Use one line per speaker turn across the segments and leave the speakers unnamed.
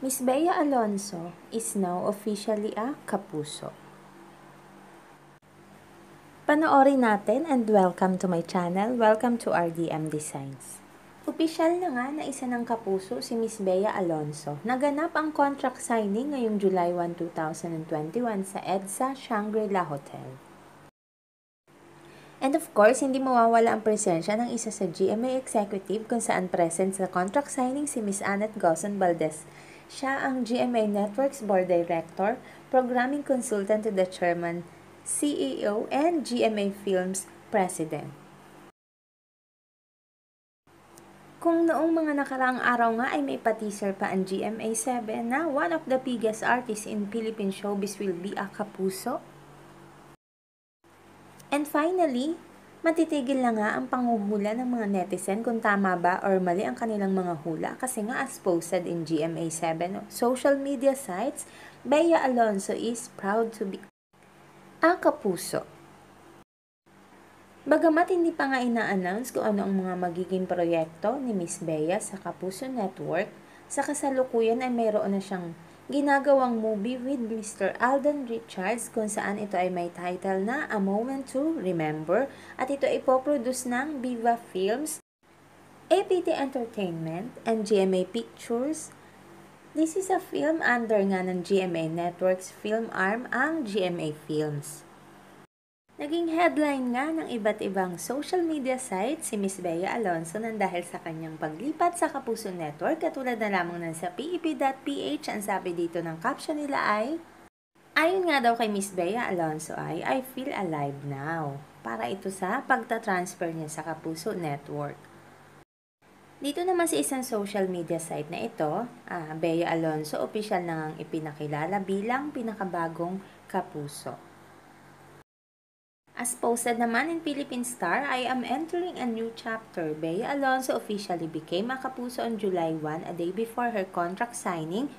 Miss Bea Alonso is now officially a kapuso. Panoorin natin and welcome to my channel. Welcome to RDM Designs. Opisyal na nga na isa ng kapuso si Miss Bea Alonso. Naganap ang contract signing ngayong July 1, 2021 sa EDSA Shangri-La Hotel. And of course, hindi mawawala ang presensya ng isa sa GMA executive kung saan present sa contract signing si Miss Annette Gosson Valdez siya ang GMA Networks Board Director, Programming Consultant to the Chairman, CEO, and GMA Films President. Kung noong mga nakaraang araw nga ay may pa-teaser pa ang GMA7 na one of the biggest artists in Philippine showbiz will be a Kapuso. And finally, Matitigil na nga ang panghuhula ng mga netizen kung tama ba or mali ang kanilang mga hula kasi nga as posted in GMA7 social media sites, Bea Alonso is proud to be a kapuso. Bagamat hindi pa nga ina-announce kung ano ang mga magiging proyekto ni Miss Bea sa Kapuso Network, sa kasalukuyan ay mayroon na siyang ginagawang movie with Mr. Alden Richards kung saan ito ay may title na A Moment to Remember at ito ay poproduce ng Viva Films, APT Entertainment, and GMA Pictures. This is a film under nga ng GMA Networks film arm ang GMA Films. Naging headline nga ng iba't ibang social media site si Miss Bea Alonso nang dahil sa kanyang paglipat sa Kapuso Network katulad na lamang ng sa PEP.ph ang sabi dito ng caption nila ay Ayon nga daw kay Miss Bea Alonso ay I feel alive now para ito sa pagta-transfer niya sa Kapuso Network. Dito naman sa isang social media site na ito, ah, Bea Alonso official na ngang ipinakilala bilang pinakabagong kapuso. As posted naman in Philippine Star, I am entering a new chapter. Bea Alonso officially became a Kapuso on July 1, a day before her contract signing.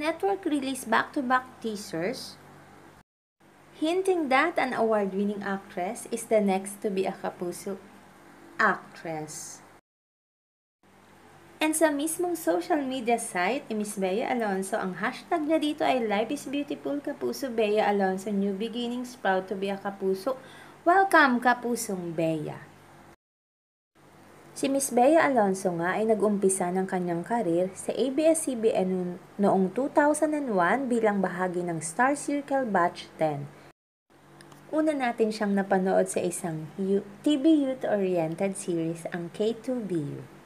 Network released back-to-back -back teasers hinting that an award-winning actress is the next to be a Kapuso actress. And sa mismong social media site ni Miss Bea Alonso, ang hashtag na dito ay Life is Beautiful Kapuso Bea Alonso New Beginnings Proud to be a Kapuso. Welcome Kapusong Bea! Si Miss Bea Alonso nga ay nagumpisa ng kanyang karir sa ABS-CBN noong 2001 bilang bahagi ng Star Circle Batch 10. Una natin siyang napanood sa isang TV youth-oriented series, ang K2BU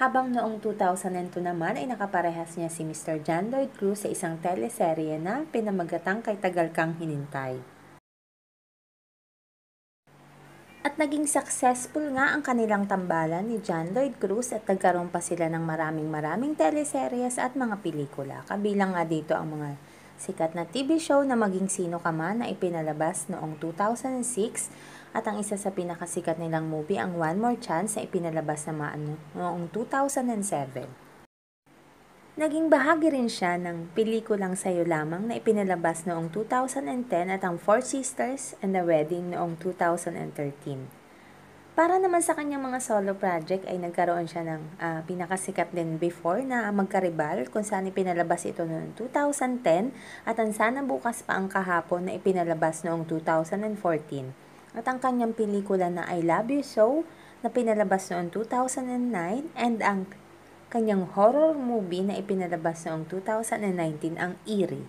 habang noong 2002 naman ay nakaparehas niya si Mr. John Lloyd Cruz sa isang teleserye na pinamagatang kay Tagal Kang Hinintay. At naging successful nga ang kanilang tambalan ni John Lloyd Cruz at nagkaroon pa sila ng maraming maraming teleseryes at mga pelikula. Kabilang nga dito ang mga sikat na TV show na maging sino ka man na ipinalabas noong 2006 at ang isa sa pinakasikat nilang movie ang One More Chance na ipinalabas naman noong 2007. Naging bahagi rin siya ng pelikulang Sayo Lamang na ipinalabas noong 2010 at ang Four Sisters and the Wedding noong 2013. Para naman sa kanyang mga solo project ay nagkaroon siya ng uh, pinakasikat din before na magkaribal kung saan ipinalabas ito noong 2010 at ang Sana Bukas pa ang kahapon na ipinalabas noong 2014 at ang kanyang pelikula na I Love You So na pinalabas noong 2009 and ang kanyang horror movie na ipinalabas noong 2019 ang Eerie.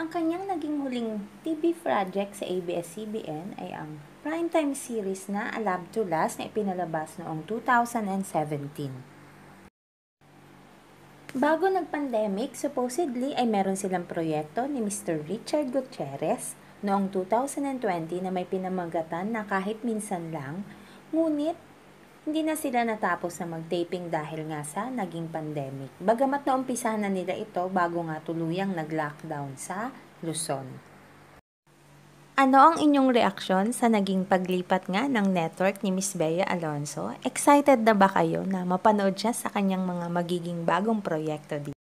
Ang kanyang naging huling TV project sa ABS-CBN ay ang primetime series na A Love to Last na ipinalabas noong 2017. Bago nag-pandemic, supposedly ay meron silang proyekto ni Mr. Richard Gutierrez noong 2020 na may pinamagatan na kahit minsan lang, ngunit hindi na sila natapos sa mag-taping dahil nga sa naging pandemic. Bagamat naumpisa na nila ito bago nga tuluyang nag-lockdown sa Luzon. Ano ang inyong reaksyon sa naging paglipat nga ng network ni Miss Bea Alonso? Excited na ba kayo na mapanood siya sa kanyang mga magiging bagong proyekto dito?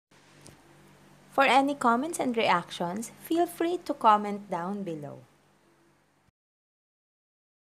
For any comments and reactions, feel free to comment down below.